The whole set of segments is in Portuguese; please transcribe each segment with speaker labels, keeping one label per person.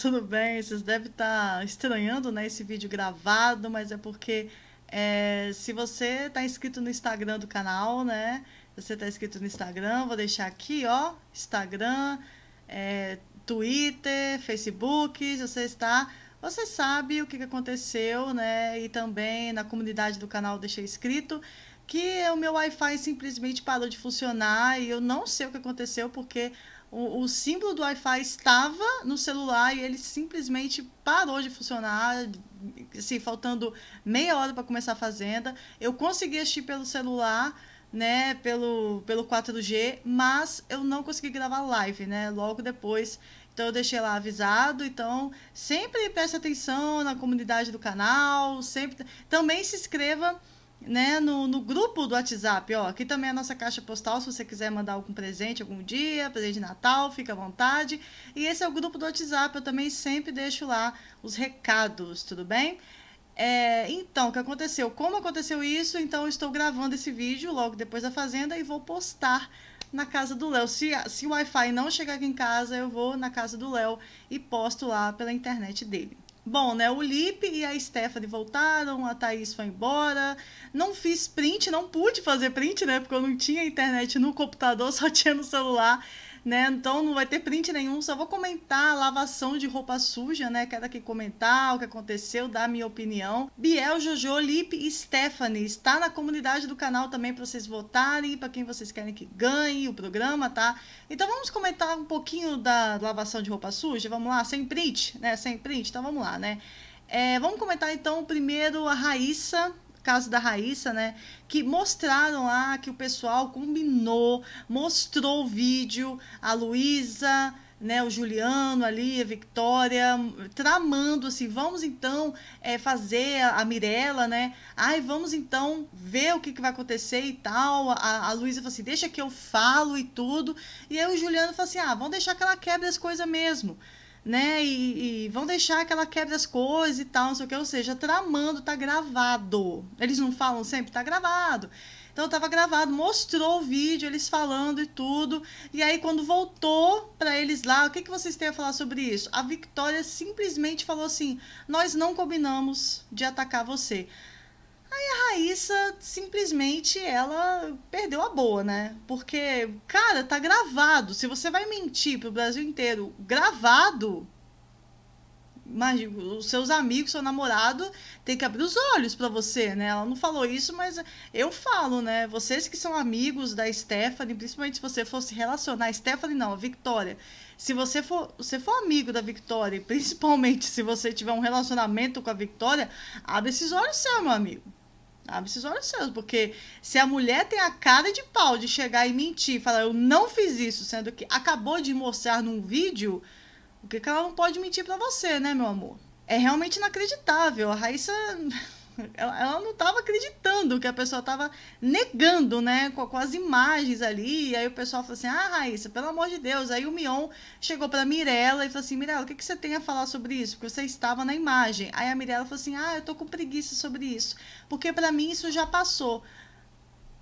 Speaker 1: tudo bem? Vocês devem estar tá estranhando né, esse vídeo gravado, mas é porque é, se você está inscrito no Instagram do canal, né? Você está inscrito no Instagram, vou deixar aqui, ó, Instagram, é, Twitter, Facebook, você está você sabe o que aconteceu, né? E também na comunidade do canal deixei escrito que o meu Wi-Fi simplesmente parou de funcionar e eu não sei o que aconteceu porque o, o símbolo do Wi-Fi estava no celular e ele simplesmente parou de funcionar, assim, faltando meia hora para começar a fazenda. Eu consegui assistir pelo celular, né, pelo, pelo 4G, mas eu não consegui gravar live, né, logo depois. Então eu deixei lá avisado, então sempre preste atenção na comunidade do canal, sempre também se inscreva né, no, no grupo do WhatsApp, ó, aqui também é a nossa caixa postal, se você quiser mandar algum presente algum dia, presente de Natal, fica à vontade. E esse é o grupo do WhatsApp, eu também sempre deixo lá os recados, tudo bem? É, então, o que aconteceu? Como aconteceu isso? Então, eu estou gravando esse vídeo logo depois da Fazenda e vou postar na casa do Léo. Se, se o Wi-Fi não chegar aqui em casa, eu vou na casa do Léo e posto lá pela internet dele. Bom, né? O Lipe e a Stephanie voltaram, a Thaís foi embora. Não fiz print, não pude fazer print, né? Porque eu não tinha internet no computador, só tinha no celular né? Então não vai ter print nenhum, só vou comentar a lavação de roupa suja, né? Cada quem é comentar o que aconteceu, dar a minha opinião. Biel, Jojo, Lipe e Stephanie, está na comunidade do canal também para vocês votarem, para quem vocês querem que ganhe o programa, tá? Então vamos comentar um pouquinho da lavação de roupa suja, vamos lá, sem print, né? Sem print, então vamos lá, né? É, vamos comentar então primeiro a Raíssa, caso da Raíssa, né? Que mostraram lá que o pessoal combinou, mostrou o vídeo, a Luísa, né, o Juliano ali, a Victoria, tramando assim, vamos então é, fazer a Mirella, né? Ai, vamos então ver o que, que vai acontecer e tal. A, a Luísa falou assim, deixa que eu falo e tudo. E aí o Juliano falou assim, ah, vamos deixar que ela quebre as coisas mesmo né? E, e, vão deixar que ela quebre as coisas e tal, não sei o que. Ou seja, tá tramando, tá gravado. Eles não falam sempre, tá gravado. Então tava gravado, mostrou o vídeo, eles falando e tudo. E aí, quando voltou para eles lá, o que, que vocês têm a falar sobre isso? A Victoria simplesmente falou assim: Nós não combinamos de atacar você. Aí a Raíssa simplesmente ela perdeu a boa, né? Porque, cara, tá gravado. Se você vai mentir pro Brasil inteiro, gravado, mas os seus amigos, seu namorado, tem que abrir os olhos para você, né? Ela não falou isso, mas eu falo, né? Vocês que são amigos da Stephanie, principalmente se você fosse relacionar, Stephanie não, a Victoria. Se você for, você for amigo da Victoria, principalmente se você tiver um relacionamento com a Victoria, abre esses olhos seu, meu amigo. Abre esses olhos seus, porque se a mulher tem a cara de pau de chegar e mentir, falar eu não fiz isso, sendo que acabou de mostrar num vídeo, o que, que ela não pode mentir para você, né, meu amor? É realmente inacreditável. A Raíssa ela, ela não estava acreditando que a pessoa estava negando, né? Com, com, as imagens ali. E aí o pessoal falou assim: ah, Raíssa, pelo amor de Deus. Aí o Mion chegou para Mirella e falou assim: Mirella, o que, que você tem a falar sobre isso? Porque você estava na imagem. Aí a Mirella falou assim: ah, eu tô com preguiça sobre isso. Porque para mim isso já passou.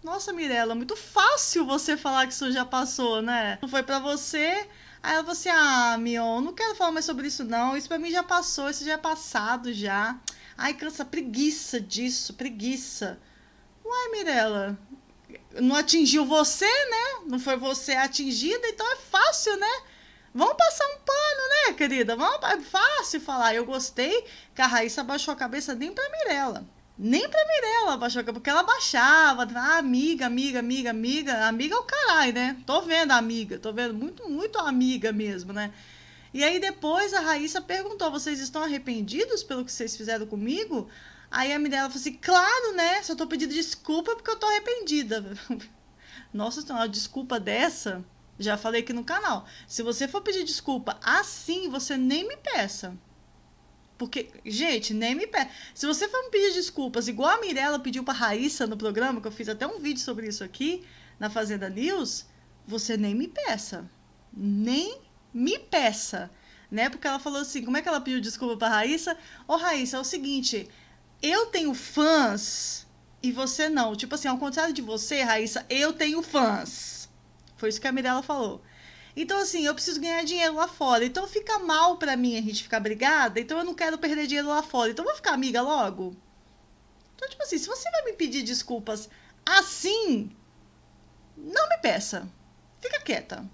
Speaker 1: Nossa, Mirella, muito fácil você falar que isso já passou, né? Não foi para você. Aí ela falou assim: Ah, Mion, não quero falar mais sobre isso, não. Isso pra mim já passou, isso já é passado já. Ai, cansa, preguiça disso, preguiça. Uai, Mirella, não atingiu você, né? Não foi você atingida, então é fácil, né? Vamos passar um pano, né, querida? Vamos, é fácil falar. Eu gostei que a Raíssa abaixou a cabeça nem pra Mirella. Nem pra Mirella abaixou a cabeça, porque ela baixava. Ah, amiga, amiga, amiga, amiga. Amiga é o caralho, né? Tô vendo amiga, tô vendo muito, muito amiga mesmo, né? E aí depois a Raíssa perguntou: vocês estão arrependidos pelo que vocês fizeram comigo? Aí a Mirella falou assim: claro, né? Só tô pedindo desculpa porque eu tô arrependida. Nossa senhora, desculpa dessa? Já falei aqui no canal. Se você for pedir desculpa assim, você nem me peça. Porque, gente, nem me peça. Se você for me pedir desculpas, igual a Mirella pediu pra Raíssa no programa, que eu fiz até um vídeo sobre isso aqui, na Fazenda News, você nem me peça. Nem me peça, né? Porque ela falou assim, como é que ela pediu desculpa pra Raíssa? Ô, oh, Raíssa, é o seguinte, eu tenho fãs e você não. Tipo assim, ao contrário de você, Raíssa, eu tenho fãs. Foi isso que a Mirella falou. Então, assim, eu preciso ganhar dinheiro lá fora. Então, fica mal para mim a gente ficar brigada. Então, eu não quero perder dinheiro lá fora. Então, vou ficar amiga logo. Então, tipo assim, se você vai me pedir desculpas assim, não me peça. Fica quieta.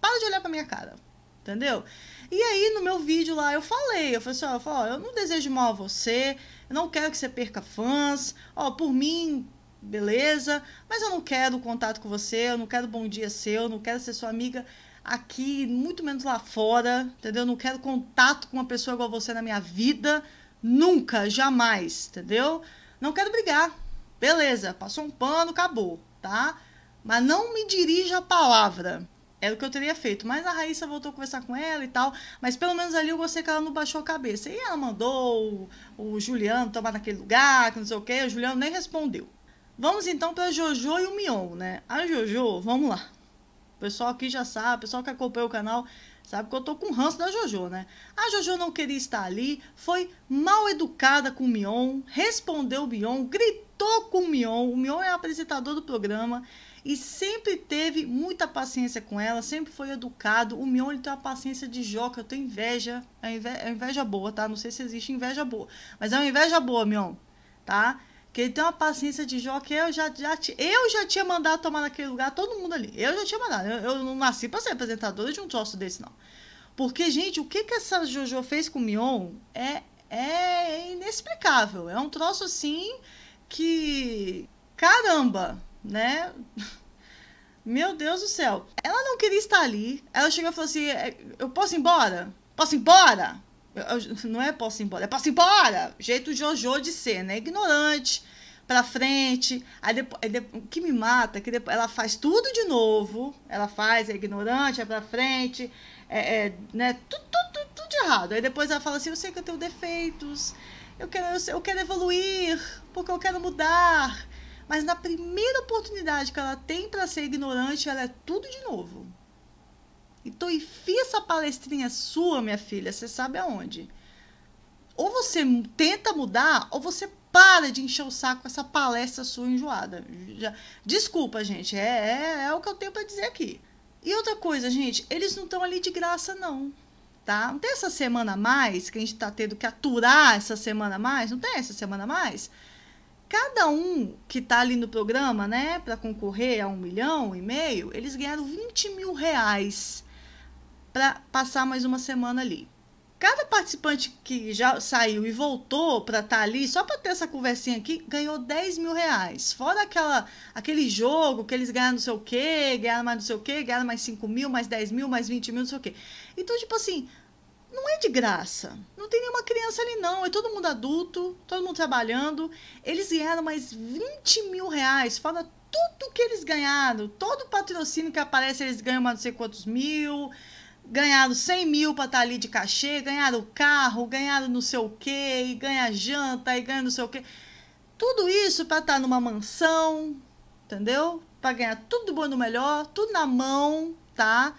Speaker 1: Para de olhar pra minha cara entendeu? E aí, no meu vídeo lá, eu falei, eu falei assim, ó, eu, falei, ó, eu não desejo mal a você, eu não quero que você perca fãs, ó, por mim, beleza, mas eu não quero contato com você, eu não quero bom dia seu, eu não quero ser sua amiga aqui, muito menos lá fora, entendeu? Eu não quero contato com uma pessoa igual você na minha vida, nunca, jamais, entendeu? Não quero brigar, beleza, passou um pano, acabou, tá? Mas não me dirija a palavra, era é o que eu teria feito. Mas a Raíssa voltou a conversar com ela e tal. Mas pelo menos ali eu gostei que ela não baixou a cabeça. E ela mandou o, o Juliano tomar naquele lugar, que não sei o quê. O Juliano nem respondeu. Vamos então para Jojo e o Mion, né? A Jojo, vamos lá. O pessoal aqui já sabe, o pessoal que acompanha o canal sabe que eu tô com ranço da Jojo, né? A Jojo não queria estar ali, foi mal educada com o Mion, respondeu o Mion, gritou com o Mion. O Mion é apresentador do programa e sempre teve muita paciência com ela, sempre foi educado. O Mion ele tem uma paciência de Jó, que eu tenho inveja. É inveja, é inveja boa, tá? Não sei se existe inveja boa, mas é uma inveja boa, Mion, tá? Que ele tem uma paciência de Jó que eu já, já, eu já tinha mandado tomar naquele lugar todo mundo ali. Eu já tinha mandado. Eu, eu não nasci para ser apresentadora de um troço desse, não. Porque, gente, o que, que essa Jojo fez com o Mion é, é inexplicável. É um troço assim que. Caramba! né? Meu Deus do céu. Ela não queria estar ali. Ela chegou e falou assim: é, Eu posso ir embora? Posso ir embora? Eu, eu, não é posso ir embora, é posso ir embora! Jeito Jojo de ser, né? Ignorante, pra frente. Aí depois, o que me mata é que depois, ela faz tudo de novo. Ela faz, é ignorante, é pra frente, é, é né? Tudo, tudo, tudo, tudo de errado. Aí depois ela fala assim: Eu sei que eu tenho defeitos, eu quero, eu, eu quero evoluir, porque eu quero mudar mas na primeira oportunidade que ela tem para ser ignorante, ela é tudo de novo. Então enfia essa palestrinha sua, minha filha, você sabe aonde. Ou você tenta mudar, ou você para de encher o saco com essa palestra sua enjoada. Já... Desculpa, gente, é, é, é o que eu tenho para dizer aqui. E outra coisa, gente, eles não estão ali de graça, não. Tá? Não tem essa semana a mais que a gente tá tendo que aturar essa semana a mais? Não tem essa semana a mais? Cada um que tá ali no programa, né, para concorrer a um milhão e meio, eles ganharam 20 mil reais para passar mais uma semana ali. Cada participante que já saiu e voltou para estar tá ali, só para ter essa conversinha aqui, ganhou 10 mil reais. Fora aquela, aquele jogo que eles ganharam não sei o quê, ganharam mais não sei o quê, ganharam mais 5 mil, mais 10 mil, mais 20 mil, não sei o quê. Então, tipo assim, não é de graça. Não tem nenhuma criança ali, não. É todo mundo adulto, todo mundo trabalhando. Eles ganharam mais 20 mil reais, fora tudo que eles ganharam. Todo patrocínio que aparece, eles ganham mais não sei quantos mil. Ganharam 100 mil para estar tá ali de cachê, ganharam carro, ganharam não sei o quê, e ganha janta, e ganha não sei o quê. Tudo isso para estar tá numa mansão, entendeu? Para ganhar tudo do bom e do melhor, tudo na mão, tá?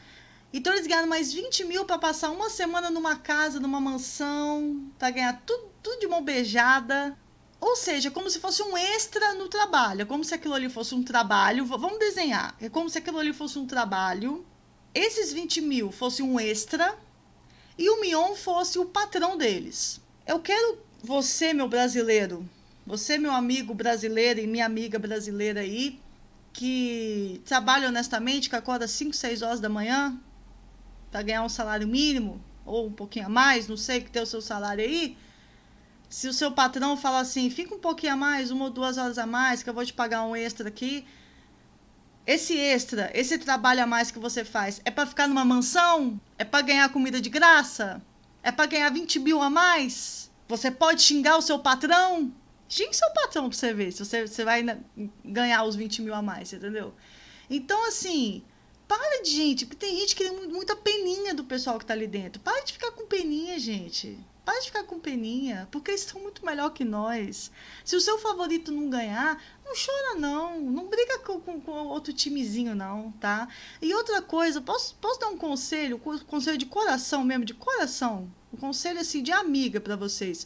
Speaker 1: Então eles ganharam mais 20 mil para passar uma semana numa casa, numa mansão, para ganhar tudo, tudo de mão beijada. Ou seja, é como se fosse um extra no trabalho, é como se aquilo ali fosse um trabalho. Vamos desenhar. É como se aquilo ali fosse um trabalho, esses 20 mil fosse um extra e o Mion fosse o patrão deles. Eu quero você, meu brasileiro, você, meu amigo brasileiro e minha amiga brasileira aí, que trabalha honestamente, que acorda às 5, 6 horas da manhã, para ganhar um salário mínimo ou um pouquinho a mais, não sei, que tem o seu salário aí, se o seu patrão fala assim, fica um pouquinho a mais, uma ou duas horas a mais, que eu vou te pagar um extra aqui, esse extra, esse trabalho a mais que você faz, é para ficar numa mansão? É para ganhar comida de graça? É para ganhar 20 mil a mais? Você pode xingar o seu patrão? Xingue seu patrão pra você ver se você, você vai ganhar os 20 mil a mais, entendeu? Então, assim, para de gente, porque tem gente que tem muita peninha do pessoal que tá ali dentro. Para de ficar com peninha, gente. Para de ficar com peninha, porque eles estão muito melhor que nós. Se o seu favorito não ganhar, não chora não, não briga com, com, com, outro timezinho não, tá? E outra coisa, posso, posso dar um conselho, um conselho de coração mesmo, de coração, um conselho assim de amiga para vocês.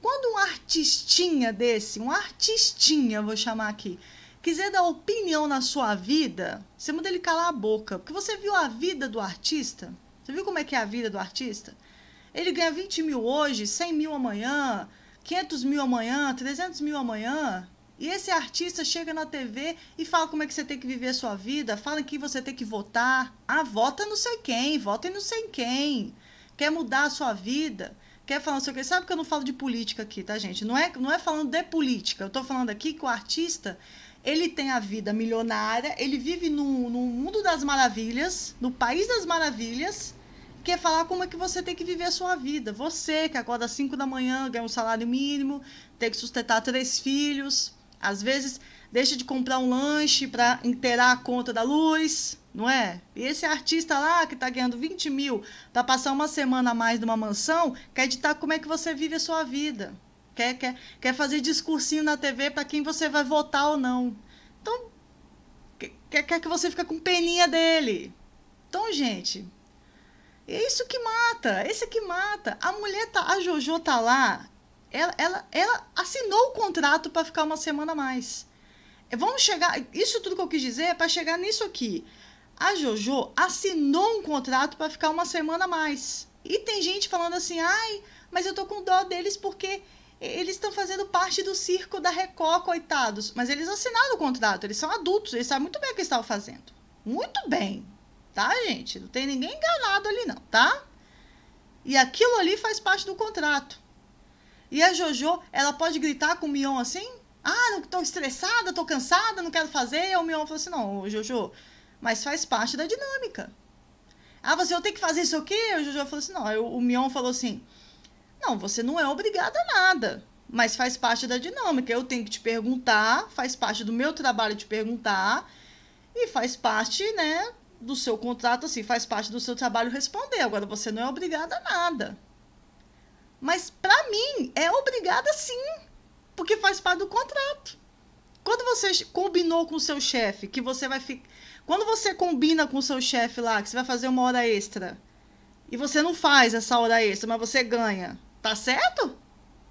Speaker 1: Quando um artistinha desse, um artistinha, vou chamar aqui, quiser dar opinião na sua vida, você manda ele calar a boca. Porque você viu a vida do artista? Você viu como é que é a vida do artista? Ele ganha 20 mil hoje, 100 mil amanhã, 500 mil amanhã, 300 mil amanhã. E esse artista chega na TV e fala como é que você tem que viver a sua vida, fala que você tem que votar. Ah, vota não sei quem, vota em não sei quem. Quer mudar a sua vida, quer falar não sei o quê. Sabe que eu não falo de política aqui, tá, gente? Não é, não é falando de política. Eu tô falando aqui que o artista, ele tem a vida milionária, ele vive no, no mundo das maravilhas, no país das maravilhas, quer falar como é que você tem que viver a sua vida. Você que acorda às 5 da manhã, ganha um salário mínimo, tem que sustentar três filhos, às vezes deixa de comprar um lanche para inteirar a conta da luz, não é? E esse artista lá que está ganhando 20 mil para passar uma semana a mais numa mansão, quer editar como é que você vive a sua vida. Quer, quer, quer fazer discursinho na TV para quem você vai votar ou não. Então, quer, quer que você fica com peninha dele. Então, gente, é isso que mata, esse é que mata. A mulher tá, a Jojo tá lá, ela, ela, ela assinou o contrato para ficar uma semana a mais. É, vamos chegar, isso tudo que eu quis dizer é para chegar nisso aqui. A Jojo assinou um contrato para ficar uma semana a mais. E tem gente falando assim: "Ai, mas eu tô com dó deles porque eles estão fazendo parte do circo da Record, coitados. Mas eles assinaram o contrato, eles são adultos, eles sabem muito bem o que eles estavam fazendo. Muito bem, tá, gente? Não tem ninguém enganado ali, não, tá? E aquilo ali faz parte do contrato. E a JoJo, ela pode gritar com o Mion assim? Ah, não, tô estressada, tô cansada, não quero fazer. E o Mion falou assim: não, JoJo, mas faz parte da dinâmica. Ah, você eu tenho que fazer isso aqui? O Jojo falou assim: não. Eu, o Mion falou assim: não, você não é obrigado a nada, mas faz parte da dinâmica. Eu tenho que te perguntar, faz parte do meu trabalho te perguntar e faz parte, né, do seu contrato, assim, faz parte do seu trabalho responder. Agora você não é obrigado a nada. Mas para mim é obrigada sim, porque faz parte do contrato. Quando você combinou com o seu chefe que você vai ficar. Quando você combina com o seu chefe lá que você vai fazer uma hora extra e você não faz essa hora extra, mas você ganha, Tá certo?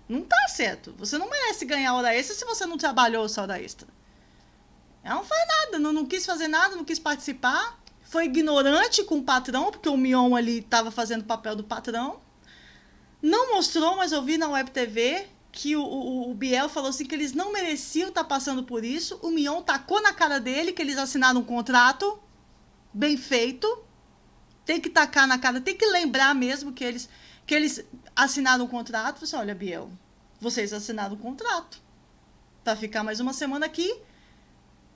Speaker 1: Não tá certo. Você não merece ganhar hora extra se você não trabalhou sua hora extra. Ela não faz nada, não, não quis fazer nada, não quis participar. Foi ignorante com o patrão, porque o Mion ali estava fazendo o papel do patrão. Não mostrou, mas eu vi na Web TV que o, o, o, Biel falou assim que eles não mereciam estar tá passando por isso. O Mion tacou na cara dele que eles assinaram um contrato bem feito. Tem que tacar na cara, tem que lembrar mesmo que eles que eles assinaram o um contrato, você olha, Biel, vocês assinaram o um contrato para ficar mais uma semana aqui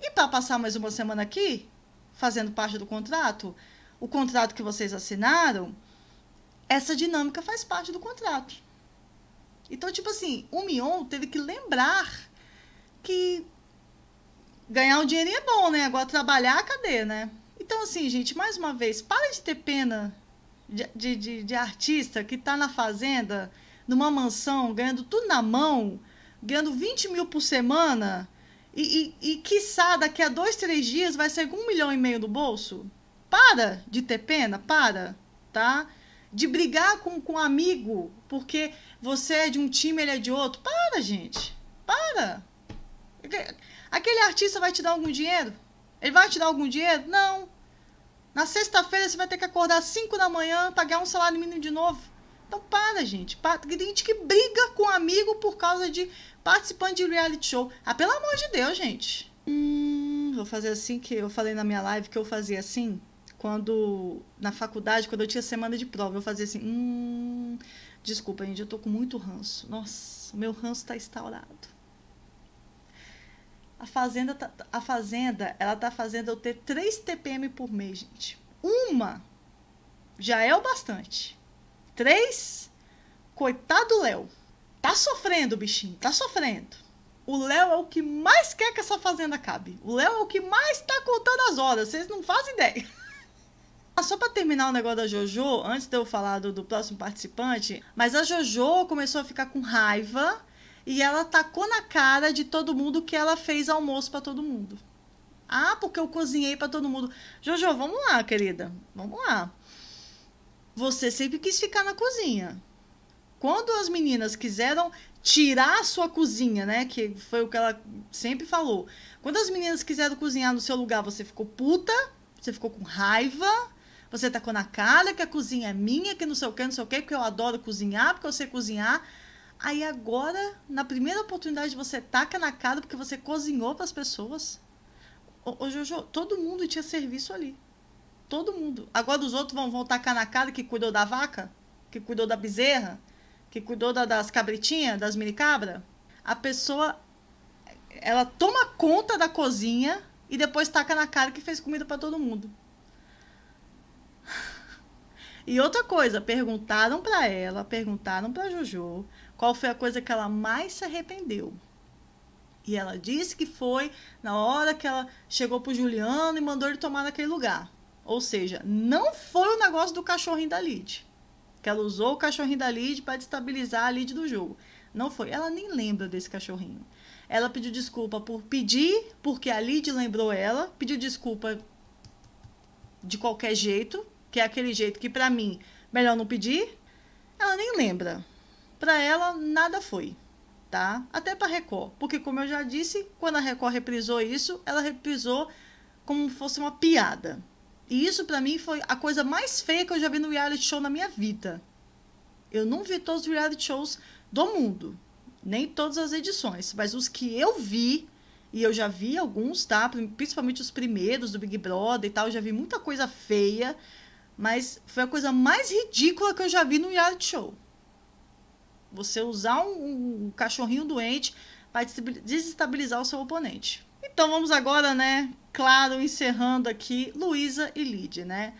Speaker 1: e para passar mais uma semana aqui, fazendo parte do contrato, o contrato que vocês assinaram, essa dinâmica faz parte do contrato. Então, tipo assim, o Mion teve que lembrar que ganhar um dinheirinho é bom, né? Agora trabalhar, cadê, né? Então, assim, gente, mais uma vez, para de ter pena de, de, de, artista que está na fazenda, numa mansão, ganhando tudo na mão, ganhando 20 mil por semana, e, e, e quiçá daqui a dois, três dias vai ser com um milhão e meio no bolso? Para de ter pena, para, tá? De brigar com, com um amigo, porque você é de um time, ele é de outro. Para, gente, para. Aquele artista vai te dar algum dinheiro? Ele vai te dar algum dinheiro? Não. Na sexta-feira você vai ter que acordar às 5 da manhã, pagar um salário mínimo de novo. Então para, gente. Para. Tem gente que briga com um amigo por causa de participante de reality show. Ah, pelo amor de Deus, gente. Hum, vou fazer assim que eu falei na minha live que eu fazia assim quando na faculdade, quando eu tinha semana de prova, eu fazia assim, hum, desculpa, gente, eu tô com muito ranço. Nossa, o meu ranço tá instaurado. A fazenda, tá, a fazenda, ela tá fazendo eu ter 3 TPM por mês, gente. Uma já é o bastante. Três, coitado Léo. Tá sofrendo, bichinho, tá sofrendo. O Léo é o que mais quer que essa fazenda cabe O Léo é o que mais tá contando as horas, vocês não fazem ideia. Ah, só para terminar o negócio da Jojo, antes de eu falar do, do próximo participante, mas a Jojo começou a ficar com raiva e ela tacou na cara de todo mundo que ela fez almoço para todo mundo. Ah, porque eu cozinhei para todo mundo. Jojo, vamos lá, querida. Vamos lá. Você sempre quis ficar na cozinha. Quando as meninas quiseram tirar a sua cozinha, né? Que foi o que ela sempre falou. Quando as meninas quiseram cozinhar no seu lugar, você ficou puta, você ficou com raiva, você tacou na cara que a cozinha é minha, que não sei o que, não sei o que, porque eu adoro cozinhar, porque eu sei cozinhar. Aí agora, na primeira oportunidade, você taca na cara porque você cozinhou para as pessoas. Ô, ô, Jojo, todo mundo tinha serviço ali. Todo mundo. Agora os outros vão, vão tacar na cara que cuidou da vaca, que cuidou da bezerra, que cuidou da, das cabritinhas, das minicabras? A pessoa, ela toma conta da cozinha e depois taca na cara que fez comida para todo mundo. E outra coisa, perguntaram para ela, perguntaram para Jojo qual foi a coisa que ela mais se arrependeu. E ela disse que foi na hora que ela chegou pro Juliano e mandou ele tomar naquele lugar. Ou seja, não foi o negócio do cachorrinho da Lid. Que ela usou o cachorrinho da Lid para destabilizar a Lid do jogo. Não foi. Ela nem lembra desse cachorrinho. Ela pediu desculpa por pedir, porque a Lid lembrou ela. Pediu desculpa de qualquer jeito, que é aquele jeito que para mim melhor não pedir. Ela nem lembra para ela, nada foi, tá? Até para Record, porque como eu já disse, quando a Record reprisou isso, ela reprisou como fosse uma piada. E isso para mim foi a coisa mais feia que eu já vi no reality show na minha vida. Eu não vi todos os reality shows do mundo, nem todas as edições, mas os que eu vi, e eu já vi alguns, tá? Principalmente os primeiros do Big Brother e tal, eu já vi muita coisa feia, mas foi a coisa mais ridícula que eu já vi no reality show. Você usar um, um cachorrinho doente para desestabilizar o seu oponente. Então vamos agora, né? Claro, encerrando aqui Luísa e Lid, né?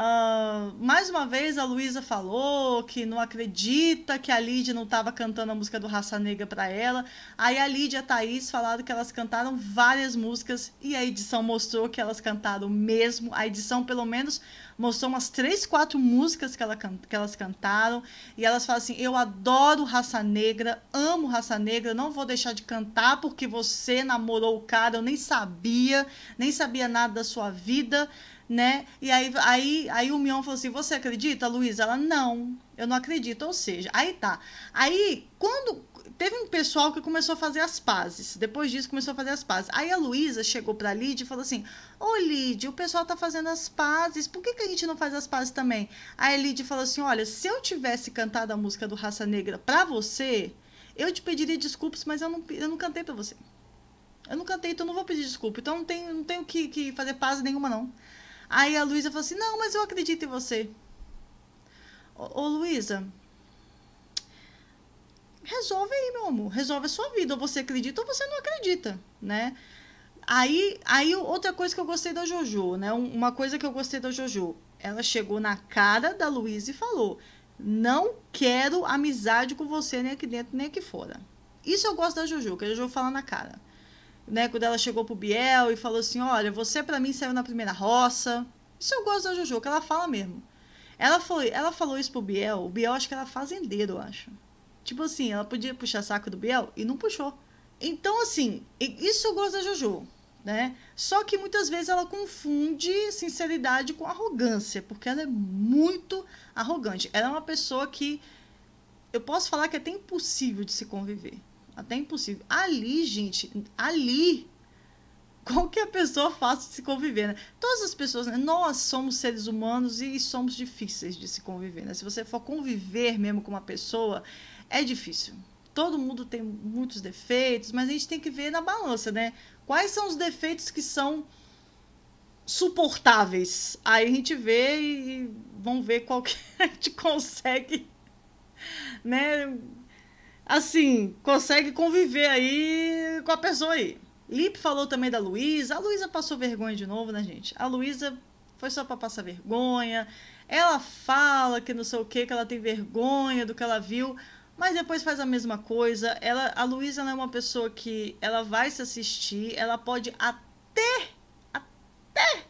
Speaker 1: Uh, mais uma vez a Luísa falou que não acredita que a Lídia não estava cantando a música do Raça Negra para ela. Aí a Lídia e a Thaís falaram que elas cantaram várias músicas e a edição mostrou que elas cantaram mesmo. A edição, pelo menos, mostrou umas três, quatro músicas que, ela, que elas cantaram. E elas falam assim: Eu adoro Raça Negra, amo Raça Negra, não vou deixar de cantar porque você namorou o cara, eu nem sabia, nem sabia nada da sua vida né? E aí, aí, aí o Mion falou assim: Você acredita, Luísa? Ela, não, eu não acredito. Ou seja, aí tá. Aí, quando. Teve um pessoal que começou a fazer as pazes. Depois disso, começou a fazer as pazes. Aí a Luísa chegou pra Lid e falou assim: Ô Lid, o pessoal tá fazendo as pazes, por que, que a gente não faz as pazes também? Aí a Lid falou assim: Olha, se eu tivesse cantado a música do Raça Negra pra você, eu te pediria desculpas, mas eu não, eu não cantei pra você. Eu não cantei, então não vou pedir desculpa. Então não tenho, não tenho que, que fazer paz nenhuma, não. Aí a Luísa falou assim: Não, mas eu acredito em você. Ô, ô Luísa, resolve aí, meu amor. Resolve a sua vida. Ou você acredita ou você não acredita, né? Aí, aí outra coisa que eu gostei da Jojo, né? Uma coisa que eu gostei da Jojo. Ela chegou na cara da Luísa e falou: Não quero amizade com você, nem aqui dentro, nem aqui fora. Isso eu gosto da Jojo, que a Jojo fala na cara né, quando ela chegou pro Biel e falou assim: Olha, você para mim saiu na primeira roça. Isso eu gosto da Jojo, que ela fala mesmo. Ela, foi, ela falou isso pro Biel, o Biel acho que era fazendeiro, eu acho. Tipo assim, ela podia puxar saco do Biel e não puxou. Então, assim, isso eu gosto da Jojo, né? Só que muitas vezes ela confunde sinceridade com arrogância, porque ela é muito arrogante. Ela é uma pessoa que eu posso falar que é até impossível de se conviver. Até impossível. Ali, gente, ali que a pessoa fácil de se conviver. Né? Todas as pessoas, né? nós somos seres humanos e somos difíceis de se conviver. Né? Se você for conviver mesmo com uma pessoa, é difícil. Todo mundo tem muitos defeitos, mas a gente tem que ver na balança, né? Quais são os defeitos que são suportáveis? Aí a gente vê e vamos ver qual que a gente consegue, né? assim, consegue conviver aí com a pessoa aí. Lipe falou também da Luísa. A Luísa passou vergonha de novo, né, gente? A Luísa foi só para passar vergonha. Ela fala que não sei o que, que ela tem vergonha do que ela viu, mas depois faz a mesma coisa. Ela, a Luísa é uma pessoa que ela vai se assistir, ela pode até, até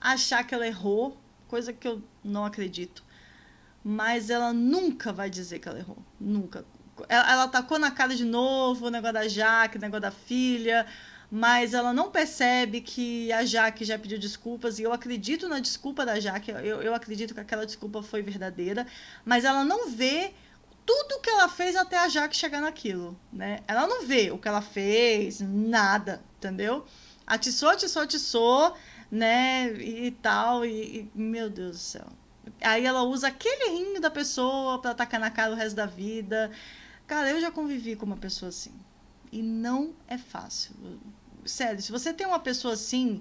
Speaker 1: achar que ela errou, coisa que eu não acredito. Mas ela nunca vai dizer que ela errou. Nunca ela, ela tacou na cara de novo o negócio da Jaque, o negócio da filha, mas ela não percebe que a Jaque já pediu desculpas, e eu acredito na desculpa da Jaque, eu, eu acredito que aquela desculpa foi verdadeira, mas ela não vê tudo que ela fez até a Jaque chegar naquilo, né? Ela não vê o que ela fez, nada, entendeu? Atiçou, atiçou, atiçou, né? E, e tal, e, e, meu Deus do céu. Aí ela usa aquele rinho da pessoa para atacar na cara o resto da vida. Cara, eu já convivi com uma pessoa assim. E não é fácil. Sério, se você tem uma pessoa assim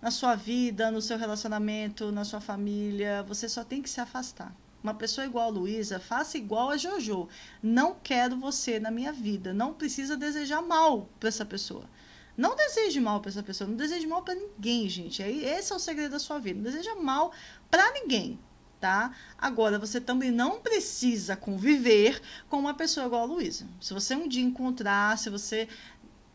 Speaker 1: na sua vida, no seu relacionamento, na sua família, você só tem que se afastar. Uma pessoa igual a Luísa, faça igual a Jojo. Não quero você na minha vida. Não precisa desejar mal para essa pessoa. Não deseje mal para essa pessoa, não deseje mal para ninguém, gente. Esse é o segredo da sua vida. Não deseja mal para ninguém tá? Agora, você também não precisa conviver com uma pessoa igual a Luísa. Se você um dia encontrar, se você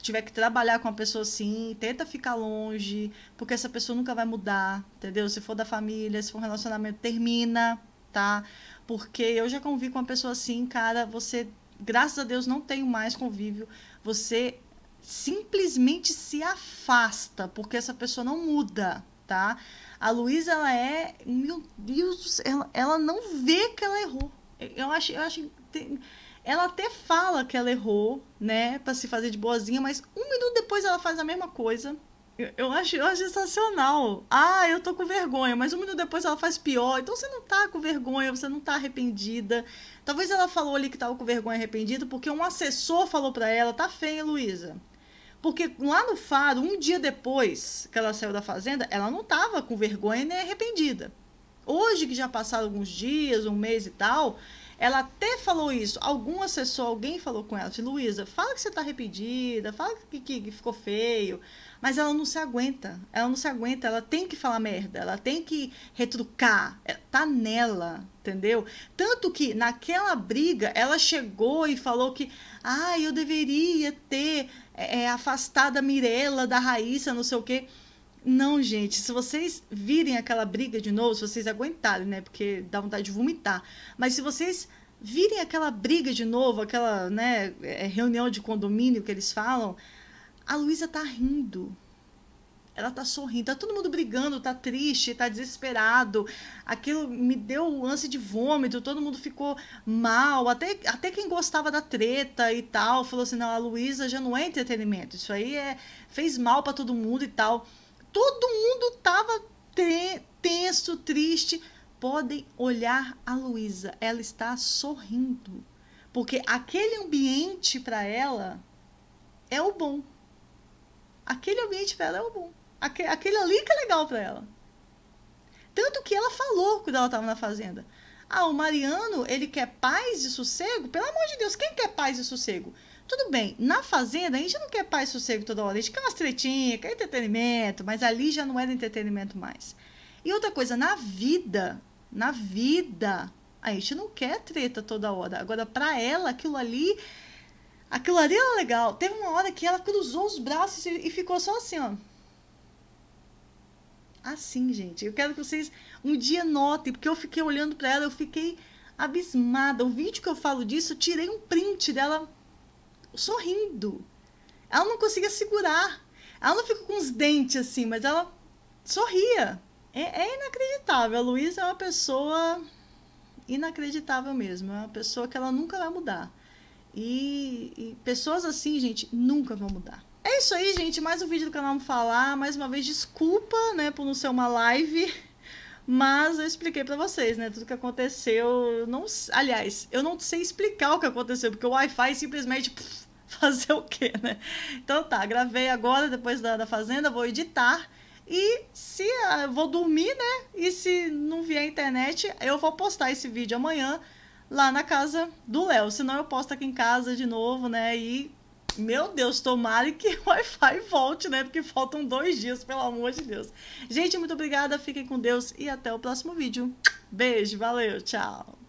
Speaker 1: tiver que trabalhar com uma pessoa assim, tenta ficar longe, porque essa pessoa nunca vai mudar, entendeu? Se for da família, se for um relacionamento, termina, tá? Porque eu já convivi com uma pessoa assim, cara, você, graças a Deus, não tenho mais convívio. Você simplesmente se afasta, porque essa pessoa não muda, tá? A Luísa, ela é. Meu Deus do céu, ela, ela não vê que ela errou. Eu acho. Eu acho tem, ela até fala que ela errou, né? Pra se fazer de boazinha, mas um minuto depois ela faz a mesma coisa. Eu, acho, eu acho sensacional. Ah, eu tô com vergonha, mas um minuto depois ela faz pior. Então você não tá com vergonha, você não tá arrependida. Talvez ela falou ali que tava com vergonha arrependida porque um assessor falou pra ela: tá feia, Luísa. Porque lá no Faro, um dia depois que ela saiu da fazenda, ela não estava com vergonha nem arrependida. Hoje que já passaram alguns dias, um mês e tal, ela até falou isso. Algum assessor, alguém falou com ela, de Luísa, fala que você tá arrependida, fala que, que, que ficou feio. Mas ela não se aguenta. Ela não se aguenta, ela tem que falar merda, ela tem que retrucar. É, tá nela, entendeu? Tanto que naquela briga ela chegou e falou que ah, eu deveria ter é, é, afastado a Mirella da Raíssa, não sei o quê. Não, gente, se vocês virem aquela briga de novo, se vocês aguentarem, né? Porque dá vontade de vomitar. Mas se vocês virem aquela briga de novo, aquela né, é, reunião de condomínio que eles falam, a Luísa tá rindo. Ela tá sorrindo, tá todo mundo brigando, tá triste, tá desesperado. Aquilo me deu lance de vômito, todo mundo ficou mal. Até, até quem gostava da treta e tal, falou assim: não, a Luísa já não é entretenimento, isso aí é, fez mal para todo mundo e tal todo mundo tava tenso, triste. Podem olhar a Luísa, ela está sorrindo, porque aquele ambiente para ela é o bom. Aquele ambiente para ela é o bom. Aquele, aquele ali que é legal para ela. Tanto que ela falou quando ela estava na fazenda. Ah, o Mariano, ele quer paz e sossego? Pelo amor de Deus, quem quer paz e sossego? Tudo bem, na fazenda a gente não quer paz e sossego toda hora, a gente quer umas tretinhas, quer entretenimento, mas ali já não era entretenimento mais. E outra coisa, na vida, na vida, a gente não quer treta toda hora. Agora, para ela, aquilo ali, aquilo ali era legal. Teve uma hora que ela cruzou os braços e ficou só assim, ó. Assim, gente. Eu quero que vocês um dia notem, porque eu fiquei olhando para ela, eu fiquei abismada. O vídeo que eu falo disso, eu tirei um print dela sorrindo. Ela não conseguia segurar. Ela não ficou com os dentes assim, mas ela sorria. É, é inacreditável. A Luísa é uma pessoa inacreditável mesmo. É uma pessoa que ela nunca vai mudar. E, e, pessoas assim, gente, nunca vão mudar. É isso aí, gente. Mais um vídeo do canal Falar. Mais uma vez, desculpa, né, por não ser uma live. Mas eu expliquei para vocês, né? Tudo que aconteceu. Não, aliás, eu não sei explicar o que aconteceu, porque o Wi-Fi é simplesmente. Pff, fazer o quê, né? Então tá, gravei agora, depois da, da Fazenda, vou editar. E se eu ah, vou dormir, né? E se não vier internet, eu vou postar esse vídeo amanhã lá na casa do Léo. Senão eu posto aqui em casa de novo, né? E meu Deus, tomara que o Wi-Fi volte, né? Porque faltam dois dias, pelo amor de Deus. Gente, muito obrigada, fiquem com Deus e até o próximo vídeo. Beijo, valeu, tchau.